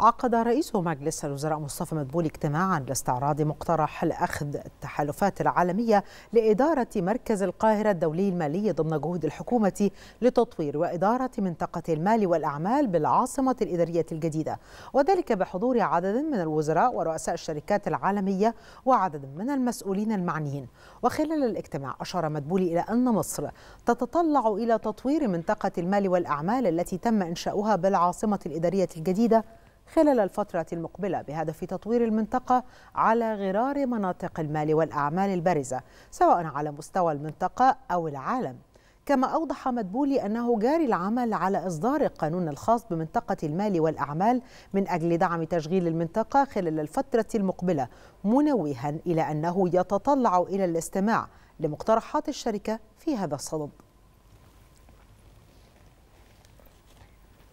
عقد رئيس مجلس الوزراء مصطفى مدبولي اجتماعا لاستعراض مقترح لأخذ التحالفات العالمية لإدارة مركز القاهرة الدولي المالي ضمن جهود الحكومة لتطوير وإدارة منطقة المال والأعمال بالعاصمة الإدارية الجديدة وذلك بحضور عدد من الوزراء ورؤساء الشركات العالمية وعدد من المسؤولين المعنيين وخلال الاجتماع أشار مدبولي إلى أن مصر تتطلع إلى تطوير منطقة المال والأعمال التي تم إنشاؤها بالعاصمة الإدارية الجديدة خلال الفترة المقبلة بهدف تطوير المنطقة على غرار مناطق المال والأعمال البارزة سواء على مستوى المنطقة أو العالم كما أوضح مدبولي أنه جاري العمل على إصدار القانون الخاص بمنطقة المال والأعمال من أجل دعم تشغيل المنطقة خلال الفترة المقبلة منوها إلى أنه يتطلع إلى الاستماع لمقترحات الشركة في هذا الصدد